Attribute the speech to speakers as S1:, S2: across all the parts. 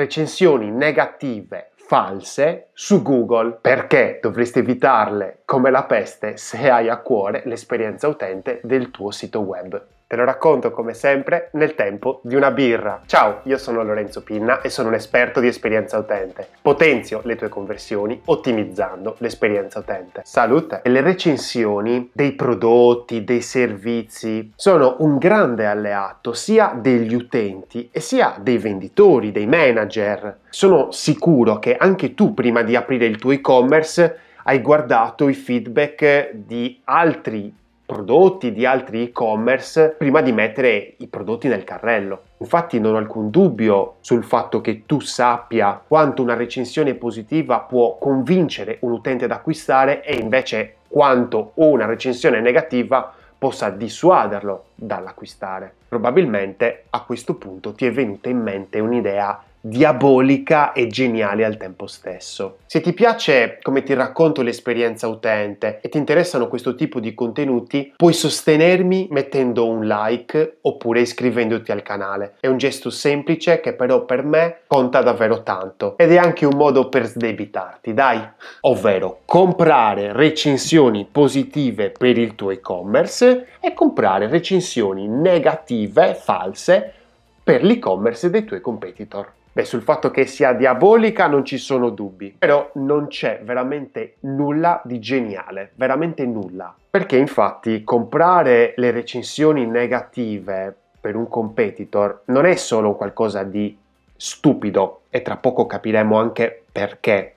S1: recensioni negative false su Google perché dovresti evitarle come la peste se hai a cuore l'esperienza utente del tuo sito web. Te lo racconto come sempre nel tempo di una birra. Ciao, io sono Lorenzo Pinna e sono un esperto di esperienza utente. Potenzio le tue conversioni ottimizzando l'esperienza utente. Salute! Le recensioni dei prodotti, dei servizi sono un grande alleato sia degli utenti e sia dei venditori, dei manager. Sono sicuro che anche tu prima di aprire il tuo e-commerce hai guardato i feedback di altri prodotti di altri e-commerce prima di mettere i prodotti nel carrello. Infatti non ho alcun dubbio sul fatto che tu sappia quanto una recensione positiva può convincere un utente ad acquistare e invece quanto una recensione negativa possa dissuaderlo dall'acquistare. Probabilmente a questo punto ti è venuta in mente un'idea diabolica e geniale al tempo stesso. Se ti piace come ti racconto l'esperienza utente e ti interessano questo tipo di contenuti, puoi sostenermi mettendo un like oppure iscrivendoti al canale. È un gesto semplice che però per me conta davvero tanto ed è anche un modo per sdebitarti, dai! Ovvero comprare recensioni positive per il tuo e-commerce e comprare recensioni negative, false, per l'e-commerce dei tuoi competitor. Beh, sul fatto che sia diabolica non ci sono dubbi, però non c'è veramente nulla di geniale, veramente nulla. Perché infatti comprare le recensioni negative per un competitor non è solo qualcosa di stupido, e tra poco capiremo anche perché,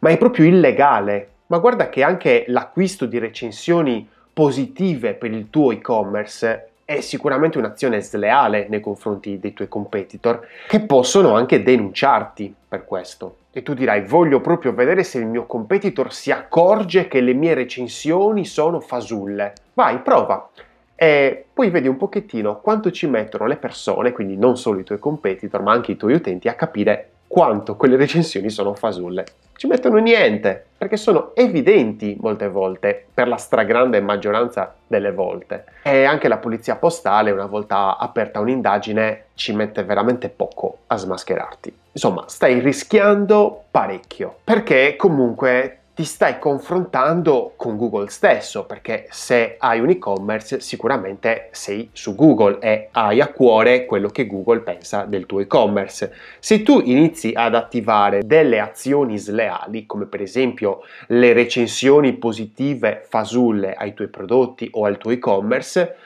S1: ma è proprio illegale. Ma guarda che anche l'acquisto di recensioni positive per il tuo e-commerce è sicuramente un'azione sleale nei confronti dei tuoi competitor che possono anche denunciarti per questo. E tu dirai voglio proprio vedere se il mio competitor si accorge che le mie recensioni sono fasulle. Vai, prova. E poi vedi un pochettino quanto ci mettono le persone, quindi non solo i tuoi competitor, ma anche i tuoi utenti a capire quanto quelle recensioni sono fasulle ci mettono niente, perché sono evidenti molte volte, per la stragrande maggioranza delle volte. E anche la polizia postale, una volta aperta un'indagine, ci mette veramente poco a smascherarti. Insomma, stai rischiando parecchio, perché comunque ti stai confrontando con Google stesso, perché se hai un e-commerce sicuramente sei su Google e hai a cuore quello che Google pensa del tuo e-commerce. Se tu inizi ad attivare delle azioni sleali, come per esempio le recensioni positive fasulle ai tuoi prodotti o al tuo e-commerce,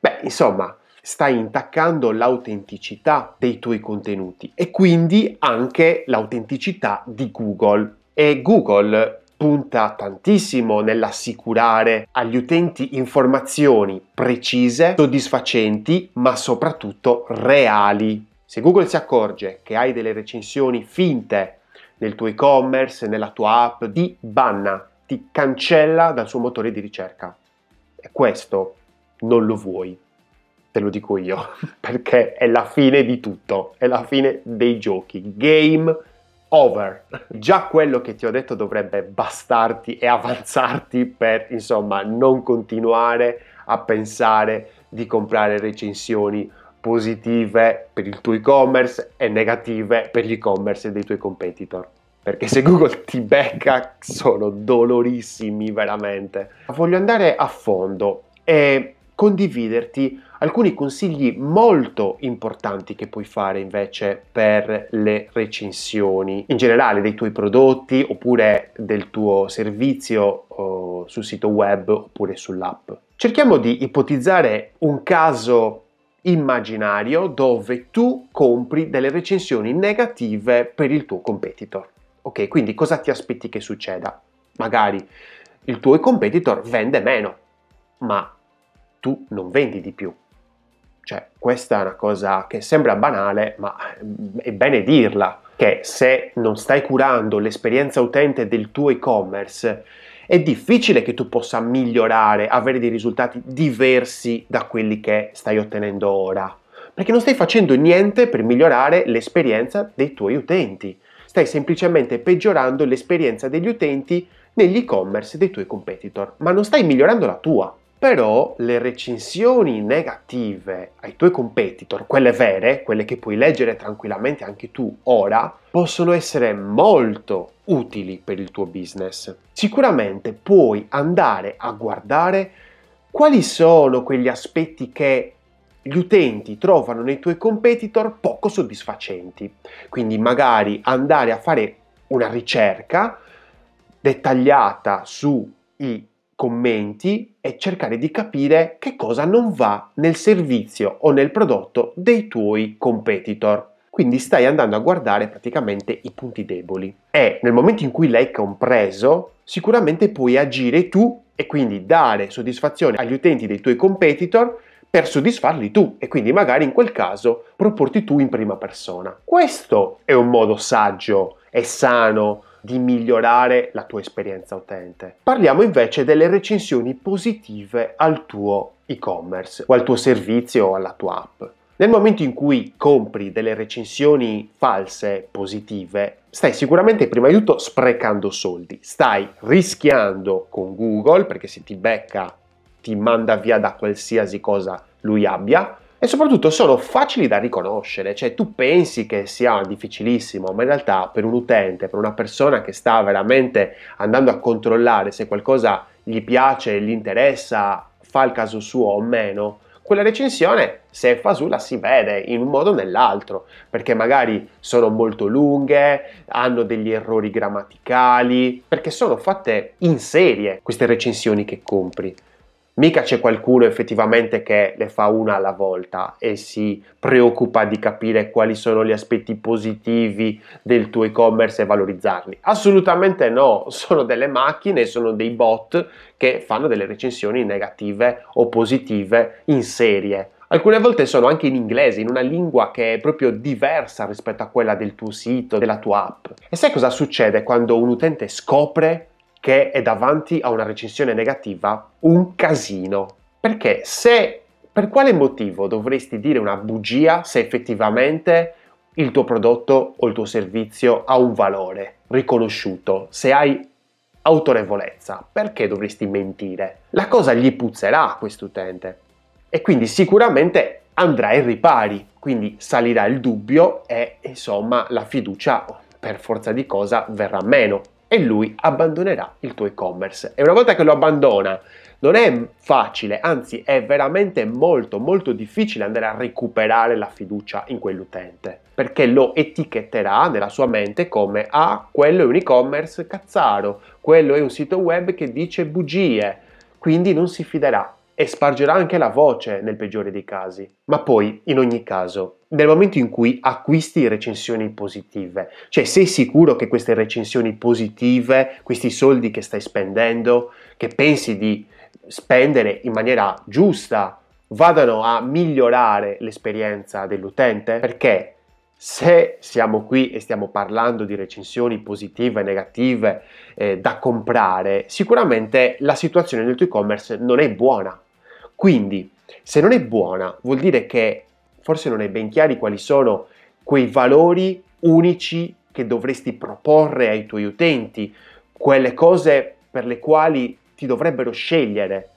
S1: beh, insomma, stai intaccando l'autenticità dei tuoi contenuti e quindi anche l'autenticità di Google. E Google punta tantissimo nell'assicurare agli utenti informazioni precise, soddisfacenti, ma soprattutto reali. Se Google si accorge che hai delle recensioni finte nel tuo e-commerce, nella tua app, ti banna, ti cancella dal suo motore di ricerca. E questo non lo vuoi, te lo dico io, perché è la fine di tutto, è la fine dei giochi. Game over. Già quello che ti ho detto dovrebbe bastarti e avanzarti per, insomma, non continuare a pensare di comprare recensioni positive per il tuo e-commerce e negative per l'e-commerce dei tuoi competitor. Perché se Google ti becca sono dolorissimi veramente. Voglio andare a fondo e condividerti alcuni consigli molto importanti che puoi fare invece per le recensioni in generale dei tuoi prodotti oppure del tuo servizio sul sito web oppure sull'app. Cerchiamo di ipotizzare un caso immaginario dove tu compri delle recensioni negative per il tuo competitor. Ok, quindi cosa ti aspetti che succeda? Magari il tuo competitor vende meno, ma tu non vendi di più. Cioè, questa è una cosa che sembra banale, ma mm, è bene dirla, che se non stai curando l'esperienza utente del tuo e-commerce, è difficile che tu possa migliorare, avere dei risultati diversi da quelli che stai ottenendo ora, perché non stai facendo niente per migliorare l'esperienza dei tuoi utenti, stai semplicemente peggiorando l'esperienza degli utenti negli e-commerce dei tuoi competitor, ma non stai migliorando la tua però le recensioni negative ai tuoi competitor, quelle vere, quelle che puoi leggere tranquillamente anche tu ora, possono essere molto utili per il tuo business. Sicuramente puoi andare a guardare quali sono quegli aspetti che gli utenti trovano nei tuoi competitor poco soddisfacenti. Quindi magari andare a fare una ricerca dettagliata sui commenti e cercare di capire che cosa non va nel servizio o nel prodotto dei tuoi competitor. Quindi stai andando a guardare praticamente i punti deboli. E nel momento in cui l'hai compreso, sicuramente puoi agire tu e quindi dare soddisfazione agli utenti dei tuoi competitor per soddisfarli tu e quindi magari in quel caso proporti tu in prima persona. Questo è un modo saggio e sano di migliorare la tua esperienza utente. Parliamo invece delle recensioni positive al tuo e-commerce o al tuo servizio o alla tua app. Nel momento in cui compri delle recensioni false, positive, stai sicuramente prima di tutto sprecando soldi, stai rischiando con Google perché se ti becca ti manda via da qualsiasi cosa lui abbia, e soprattutto sono facili da riconoscere, cioè tu pensi che sia difficilissimo, ma in realtà per un utente, per una persona che sta veramente andando a controllare se qualcosa gli piace, gli interessa, fa il caso suo o meno, quella recensione, se è fasulla, si vede in un modo o nell'altro, perché magari sono molto lunghe, hanno degli errori grammaticali, perché sono fatte in serie queste recensioni che compri mica c'è qualcuno effettivamente che le fa una alla volta e si preoccupa di capire quali sono gli aspetti positivi del tuo e-commerce e valorizzarli. Assolutamente no, sono delle macchine, sono dei bot che fanno delle recensioni negative o positive in serie. Alcune volte sono anche in inglese, in una lingua che è proprio diversa rispetto a quella del tuo sito, della tua app. E sai cosa succede quando un utente scopre che è davanti a una recensione negativa un casino. Perché se per quale motivo dovresti dire una bugia se effettivamente il tuo prodotto o il tuo servizio ha un valore riconosciuto, se hai autorevolezza, perché dovresti mentire? La cosa gli puzzerà a questo utente e quindi sicuramente andrà ai ripari, quindi salirà il dubbio e insomma la fiducia per forza di cosa verrà meno e lui abbandonerà il tuo e-commerce. E una volta che lo abbandona, non è facile, anzi è veramente molto molto difficile andare a recuperare la fiducia in quell'utente, perché lo etichetterà nella sua mente come ah, quello è un e-commerce cazzaro, quello è un sito web che dice bugie, quindi non si fiderà e spargerà anche la voce nel peggiore dei casi. Ma poi, in ogni caso, nel momento in cui acquisti recensioni positive, cioè sei sicuro che queste recensioni positive, questi soldi che stai spendendo, che pensi di spendere in maniera giusta, vadano a migliorare l'esperienza dell'utente? Perché se siamo qui e stiamo parlando di recensioni positive e negative eh, da comprare, sicuramente la situazione nel tuo e-commerce non è buona. Quindi, se non è buona, vuol dire che forse non è ben chiari quali sono quei valori unici che dovresti proporre ai tuoi utenti, quelle cose per le quali ti dovrebbero scegliere.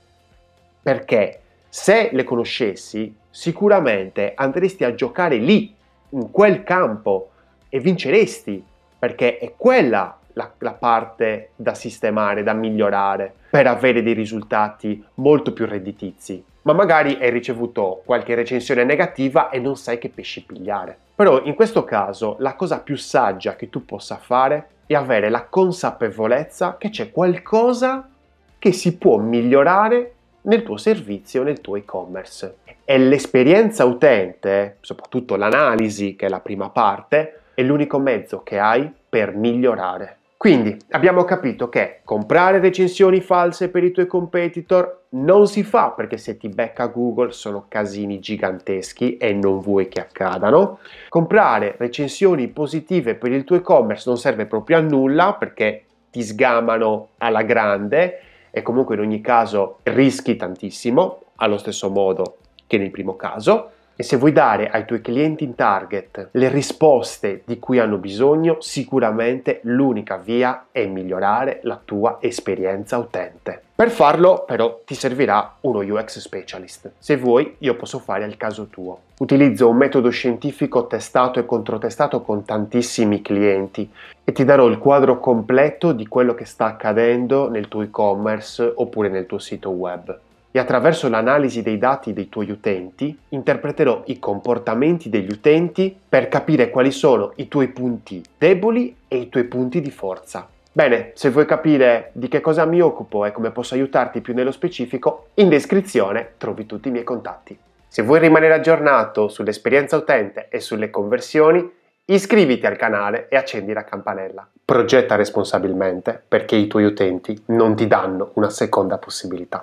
S1: Perché se le conoscessi, sicuramente andresti a giocare lì, in quel campo, e vinceresti, perché è quella la, la parte da sistemare, da migliorare per avere dei risultati molto più redditizi. Ma magari hai ricevuto qualche recensione negativa e non sai che pesci pigliare. Però in questo caso la cosa più saggia che tu possa fare è avere la consapevolezza che c'è qualcosa che si può migliorare nel tuo servizio, nel tuo e-commerce. E l'esperienza utente, soprattutto l'analisi, che è la prima parte, è l'unico mezzo che hai per migliorare. Quindi abbiamo capito che comprare recensioni false per i tuoi competitor non si fa perché se ti becca Google sono casini giganteschi e non vuoi che accadano. Comprare recensioni positive per il tuo e-commerce non serve proprio a nulla perché ti sgamano alla grande e comunque in ogni caso rischi tantissimo, allo stesso modo che nel primo caso e se vuoi dare ai tuoi clienti in target le risposte di cui hanno bisogno, sicuramente l'unica via è migliorare la tua esperienza utente. Per farlo però ti servirà uno UX specialist. Se vuoi io posso fare il caso tuo. Utilizzo un metodo scientifico testato e controtestato con tantissimi clienti e ti darò il quadro completo di quello che sta accadendo nel tuo e-commerce oppure nel tuo sito web e attraverso l'analisi dei dati dei tuoi utenti interpreterò i comportamenti degli utenti per capire quali sono i tuoi punti deboli e i tuoi punti di forza. Bene, se vuoi capire di che cosa mi occupo e come posso aiutarti più nello specifico, in descrizione trovi tutti i miei contatti. Se vuoi rimanere aggiornato sull'esperienza utente e sulle conversioni, iscriviti al canale e accendi la campanella. Progetta responsabilmente perché i tuoi utenti non ti danno una seconda possibilità.